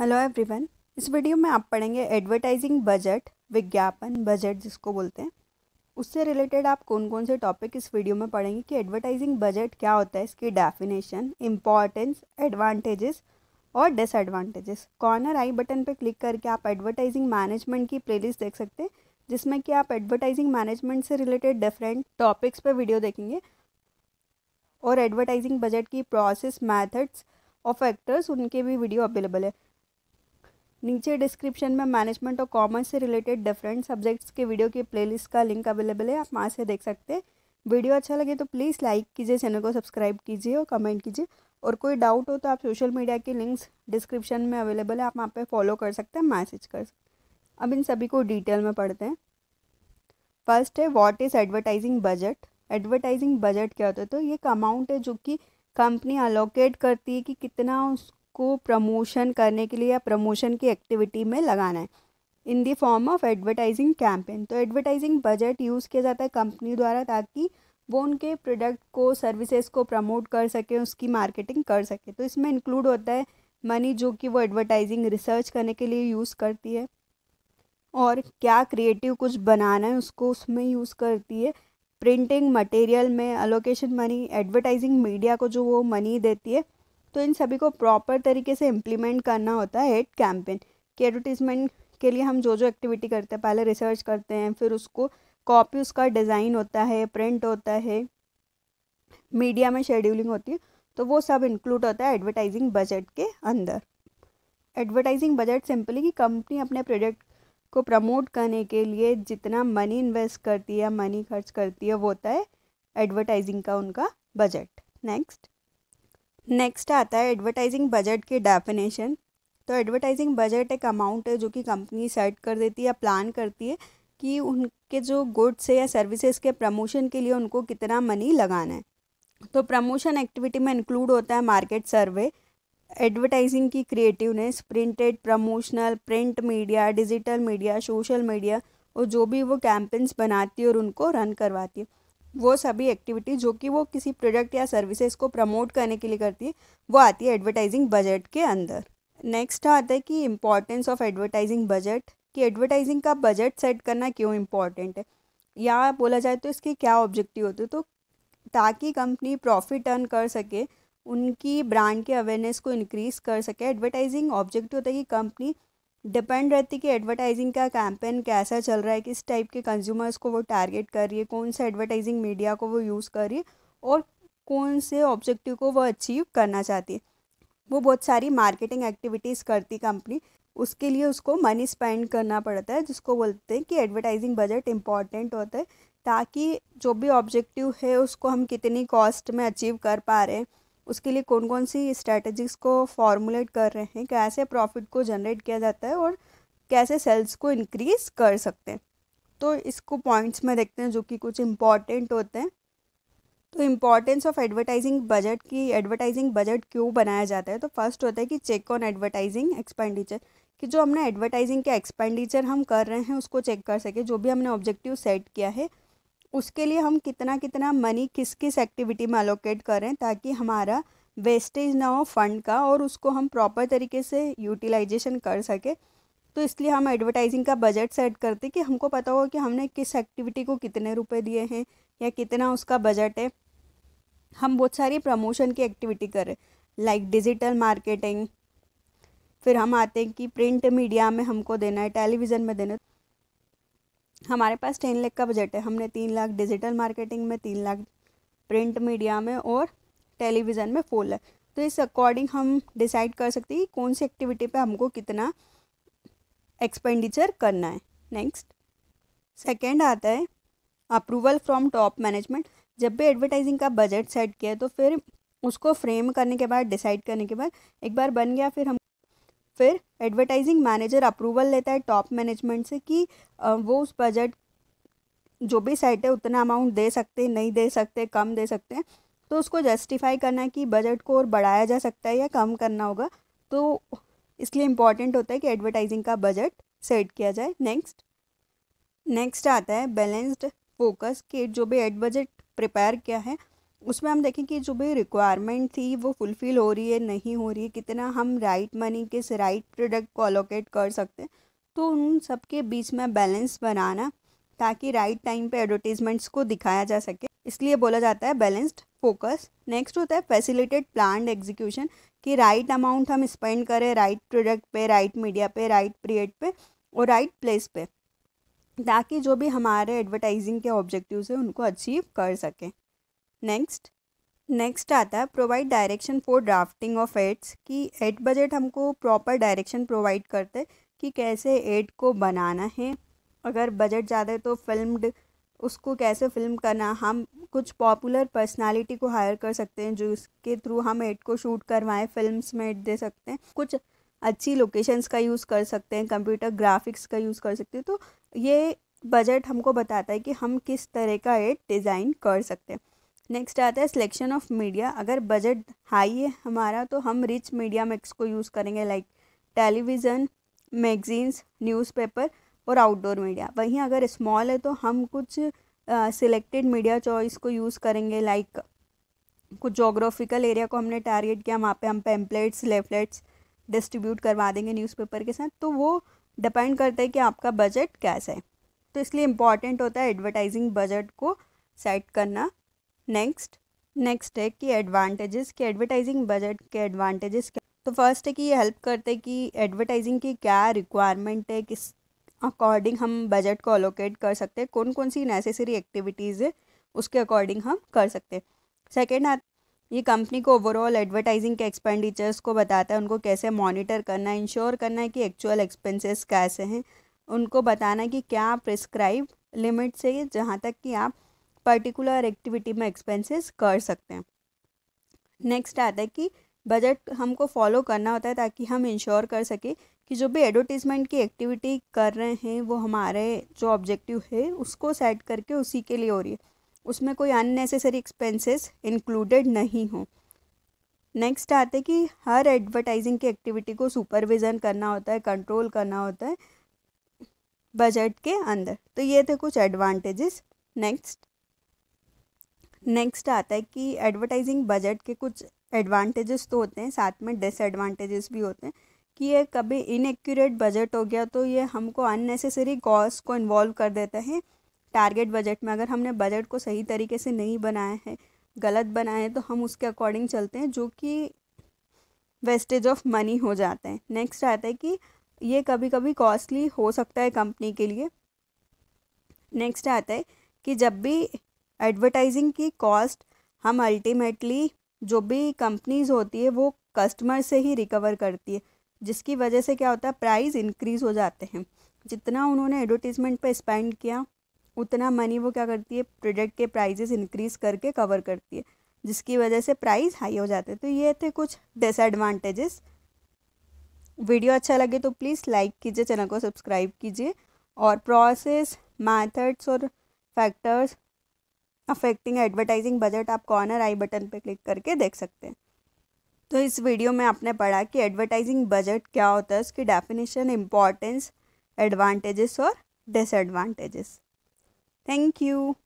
hello everyone इस video में आप पढ़ेंगे एडवर्टाइजिंग बजट विज्ञापन बजट जिसको बोलते हैं उससे रिलेटेड आप कौन कौन से टॉपिक इस वीडियो में पढ़ेंगे कि एडवर्टाइजिंग बजट क्या होता है इसकी डेफिनेशन इम्पॉर्टेंस एडवांटेजेस और डिसएडवांटेजेस कॉर्नर आई बटन पर क्लिक करके आप एडवर्टाइजिंग मैनेजमेंट की प्लेलिस्ट देख सकते हैं जिसमें कि आप एडवर्टाइजिंग मैनेजमेंट से रिलेटेड डिफरेंट टॉपिक्स पर वीडियो देखेंगे और एडवर्टाइजिंग बजट की प्रोसेस मैथड्स और फैक्टर्स उनके भी वीडियो अवेलेबल है नीचे डिस्क्रिप्शन में मैनेजमेंट और कॉमर्स से रिलेटेड डिफरेंट सब्जेक्ट्स के वीडियो के प्लेलिस्ट का लिंक अवेलेबल है आप वहाँ से देख सकते हैं वीडियो अच्छा लगे तो प्लीज़ लाइक कीजिए चैनल को सब्सक्राइब कीजिए और कमेंट कीजिए और कोई डाउट हो तो आप सोशल मीडिया के लिंक्स डिस्क्रिप्शन में अवेलेबल है आप वहाँ पे फॉलो कर सकते हैं मैसेज कर सकते हैं अब इन सभी को डिटेल में पढ़ते हैं फर्स्ट है what is advertising budget advertising budget क्या होता है तो ये एक अमाउंट है जो कि कंपनी अलोकेट करती है कि कितना उस को प्रमोशन करने के लिए या प्रमोशन की एक्टिविटी में लगाना है in the form of advertising campaign तो एडवर्टाइजिंग बजट यूज़ किया जाता है कंपनी द्वारा ताकि वो उनके प्रोडक्ट को सर्विसेज को प्रमोट कर सके उसकी मार्केटिंग कर सके तो इसमें इंक्लूड होता है मनी जो कि वो एडवर्टाइजिंग रिसर्च करने के लिए यूज़ करती है और क्या क्रिएटिव कुछ बनाना है उसको उसमें यूज़ करती है प्रिंटिंग मटेरियल में अलोकेशन मनी एडवर्टाइजिंग मीडिया को जो वो मनी देती है तो इन सभी को प्रॉपर तरीके से इम्प्लीमेंट करना होता है एड कैंपेन कि एडवर्टीज़मेंट के लिए हम जो जो एक्टिविटी करते हैं पहले रिसर्च करते हैं फिर उसको कॉपी उसका डिज़ाइन होता है प्रिंट होता है मीडिया में शेड्यूलिंग होती है तो वो सब इंक्लूड होता है एडवर्टाइजिंग बजट के अंदर एडवर्टाइजिंग बजट सिंपली कि कंपनी अपने प्रोडक्ट को प्रमोट करने के लिए जितना मनी इन्वेस्ट करती है मनी खर्च करती है वो होता है एडवर्टाइजिंग का उनका बजट नेक्स्ट नेक्स्ट आता है एडवर्टाइजिंग बजट के डेफिनेशन तो एडवर्टाइजिंग बजट एक अमाउंट है जो कि कंपनी सेट कर देती है या प्लान करती है कि उनके जो गुड्स है या सर्विसेज के प्रमोशन के लिए उनको कितना मनी लगाना है तो प्रमोशन एक्टिविटी में इंक्लूड होता है मार्केट सर्वे एडवर्टाइजिंग की creativeness printed promotional print media digital media social media और जो भी वो कैंपेन्स बनाती है और उनको रन करवाती है वो सभी एक्टिविटी जो कि वो किसी प्रोडक्ट या सर्विसेज को प्रमोट करने के लिए करती है वो आती है एडवर्टाइजिंग बजट के अंदर नेक्स्ट आता है कि इम्पॉर्टेंस ऑफ एडवर्टाइजिंग बजट कि एडवर्टाइजिंग का बजट सेट करना क्यों इम्पॉर्टेंट है या बोला जाए तो इसके क्या ऑब्जेक्टिव होते तो ताकि कंपनी प्रॉफिट अर्न कर सके उनकी ब्रांड के अवेयरनेस को इंक्रीज कर सके एडवर्टाइजिंग ऑब्जेक्टिव होता है कि कंपनी डिपेंड रहती है कि एडवर्टाइजिंग का कैंपेन कैसा चल रहा है किस टाइप के कंज्यूमर्स को वो टारगेट कर रही है कौन सा एडवर्टाइजिंग मीडिया को वो यूज़ कर रही है और कौन से ऑब्जेक्टिव को वो अचीव करना चाहती है वो बहुत सारी मार्केटिंग एक्टिविटीज़ करती कंपनी उसके लिए उसको मनी स्पेंड करना पड़ता है जिसको बोलते हैं कि एडवर्टाइजिंग बजट इम्पॉर्टेंट होता है ताकि जो भी ऑब्जेक्टिव है उसको हम कितनी कॉस्ट में अचीव कर पा रहे हैं उसके लिए कौन कौन सी स्ट्रैटेजिक्स को फॉर्मुलेट कर रहे हैं कैसे प्रॉफिट को जनरेट किया जाता है और कैसे सेल्स को इंक्रीज़ कर सकते हैं तो इसको पॉइंट्स में देखते हैं जो कि कुछ इम्पॉर्टेंट होते हैं तो इम्पॉर्टेंस ऑफ एडवर्टाइजिंग बजट की एडवर्टाइजिंग बजट क्यों बनाया जाता है तो फर्स्ट होता है कि चेक ऑन एडवर्टाइजिंग एक्सपेंडिचर कि जो हमने एडवर्टाइजिंग के एक्सपेंडिचर हम कर रहे हैं उसको चेक कर सके जो भी हमने ऑब्जेक्टिव सेट किया है उसके लिए हम कितना कितना मनी किस किस एक्टिविटी में अलोकेट करें ताकि हमारा वेस्टेज ना हो फंड का और उसको हम प्रॉपर तरीके से यूटिलाइजेशन कर सके तो इसलिए हम एडवर्टाइजिंग का बजट सेट करते कि हमको पता हो कि हमने किस एक्टिविटी को कितने रुपए दिए हैं या कितना उसका बजट है हम बहुत सारी प्रमोशन की एक्टिविटी करें लाइक डिजिटल मार्केटिंग फिर हम आते हैं कि प्रिंट मीडिया में हमको देना है टेलीविज़न में देना है हमारे पास टेन लाख का बजट है हमने तीन लाख डिजिटल मार्केटिंग में तीन लाख प्रिंट मीडिया में और टेलीविज़न में फोर लाख तो इस अकॉर्डिंग हम डिसाइड कर सकते हैं कि कौन सी एक्टिविटी पे हमको कितना एक्सपेंडिचर करना है नेक्स्ट सेकेंड आता है अप्रूवल फ्रॉम टॉप मैनेजमेंट जब भी एडवर्टाइजिंग का बजट सेट किया तो फिर उसको फ्रेम करने के बाद डिसाइड करने के बाद एक बार बन गया फिर हम फिर एडवर्टाइजिंग मैनेजर अप्रूवल लेता है टॉप मैनेजमेंट से कि वो उस बजट जो भी साइट है उतना अमाउंट दे सकते नहीं दे सकते कम दे सकते हैं तो उसको जस्टिफाई करना है कि बजट को और बढ़ाया जा सकता है या कम करना होगा तो इसलिए इम्पॉर्टेंट होता है कि एडवर्टाइजिंग का बजट सेट किया जाए नेक्स्ट नेक्स्ट आता है बैलेंस्ड फोकस कि जो भी एड बजट प्रिपेयर किया है उसमें हम देखें कि जो भी रिक्वायरमेंट थी वो फुलफ़िल हो रही है नहीं हो रही है कितना हम राइट मनी के राइट प्रोडक्ट को अलोकेट कर सकते हैं तो उन सब के बीच में बैलेंस बनाना ताकि राइट टाइम पे एडवर्टीजमेंट्स को दिखाया जा सके इसलिए बोला जाता है बैलेंस्ड फोकस नेक्स्ट होता है फैसिलिटेड प्लान एग्जीक्यूशन कि राइट अमाउंट हम स्पेंड करें राइट प्रोडक्ट पे राइट मीडिया पे राइट पीरियड पे और राइट प्लेस पे ताकि जो भी हमारे एडवर्टाइजिंग के ऑब्जेक्टिव्स हैं उनको अचीव कर सकें नेक्स्ट नेक्स्ट आता है provide direction for drafting of ads कि एड बजट हमको प्रॉपर डायरेक्शन प्रोवाइड करते कि कैसे एड को बनाना है अगर बजट ज़्यादा है तो फिल्म उसको कैसे फिल्म करना हम कुछ पॉपुलर पर्सनालिटी को हायर कर सकते हैं जो उसके थ्रू हम एड को शूट करवाएं फिल्म्स में एड दे सकते हैं कुछ अच्छी लोकेशंस का यूज़ कर सकते हैं कंप्यूटर ग्राफिक्स का यूज़ कर सकते हैं तो ये बजट हमको बताता है कि हम किस तरह का एड डिज़ाइन कर सकते हैं नेक्स्ट आता है सिलेक्शन ऑफ मीडिया अगर बजट हाई है हमारा तो हम रिच मीडिया मिक्स को यूज़ करेंगे लाइक टेलीविज़न मैगजीन्स न्यूज़पेपर और आउटडोर मीडिया वहीं अगर स्मॉल है तो हम कुछ सिलेक्टेड मीडिया चॉइस को यूज़ करेंगे लाइक कुछ जोग्राफिकल एरिया को हमने टारगेट किया वहाँ पे हम पेम्पलेट्स लेफलेट्स डिस्ट्रीब्यूट करवा देंगे न्यूज़पेपर के साथ तो वो डिपेंड करता है कि आपका बजट कैसा है तो इसलिए इम्पॉर्टेंट होता है एडवर्टाइजिंग बजट को सेट करना नेक्स्ट नेक्स्ट है कि एडवांटेजेस कि एडवर्टाइजिंग बजट के एडवांटेजेस क्या तो फर्स्ट है कि ये हेल्प करते हैं कि एडवर्टाइजिंग की क्या रिक्वायरमेंट है किस अकॉर्डिंग हम बजट को अलोकेट कर सकते हैं कौन कौन सी नेसेसरी एक्टिविटीज़ है उसके अकॉर्डिंग हम कर सकते हैं सेकेंड ये कंपनी को ओवरऑल एडवर्टाइजिंग के एक्सपेंडिचर्स को बताता है उनको कैसे मॉनिटर करना है इंश्योर करना है कि एक्चुअल एक्सपेंसेस कैसे हैं उनको बताना है कि क्या प्रिस्क्राइब लिमिट से जहाँ तक कि आप पर्टिकुलर एक्टिविटी में एक्सपेंसेस कर सकते हैं नेक्स्ट आता है कि बजट हमको फॉलो करना होता है ताकि हम इंश्योर कर सकें कि जो भी एडवर्टीज़मेंट की एक्टिविटी कर रहे हैं वो हमारे जो ऑब्जेक्टिव है उसको सेट करके उसी के लिए हो रही है उसमें कोई अननेसेसरी एक्सपेंसेस इंक्लूडेड नहीं हो नेक्स्ट आते कि हर एडवर्टाइजिंग की एक्टिविटी को सुपरविज़न करना होता है कंट्रोल करना होता है बजट के अंदर तो ये थे कुछ एडवांटेजेस नेक्स्ट नेक्स्ट आता है कि एडवर्टाइजिंग बजट के कुछ एडवांटेजेस तो होते हैं साथ में डिसएडवांटेजेस भी होते हैं कि ये कभी इनएक्यूरेट बजट हो गया तो ये हमको अननेसेसरी कॉस्ट को इन्वॉल्व कर देता है टारगेट बजट में अगर हमने बजट को सही तरीके से नहीं बनाया है गलत बनाया है तो हम उसके अकॉर्डिंग चलते हैं जो कि वेस्टेज ऑफ मनी हो जाता है नेक्स्ट आता है कि ये कभी कभी कॉस्टली हो सकता है कंपनी के लिए नेक्स्ट आता है कि जब भी एडवर्टाइजिंग की कॉस्ट हम अल्टीमेटली जो भी कंपनीज होती है वो कस्टमर से ही रिकवर करती है जिसकी वजह से क्या होता है प्राइस इंक्रीज़ हो जाते हैं जितना उन्होंने एडवर्टीज़मेंट पे स्पेंड किया उतना मनी वो क्या करती है प्रोडक्ट के प्राइजेस इंक्रीज़ करके कवर करती है जिसकी वजह से प्राइस हाई हो जाते हैं तो ये थे कुछ डिसएडवांटेजेस वीडियो अच्छा लगे तो प्लीज़ लाइक कीजिए चैनल को सब्सक्राइब कीजिए और प्रोसेस मैथड्स और फैक्टर्स अफेक्टिंग एडवर्टाइजिंग बजट आप कॉर्नर आई बटन पर क्लिक करके देख सकते हैं तो इस वीडियो में आपने पढ़ा कि एडवर्टाइजिंग बजट क्या होता है उसकी डेफिनेशन इम्पॉर्टेंस एडवांटेजेस और डिसएडवांटेजेस थैंक यू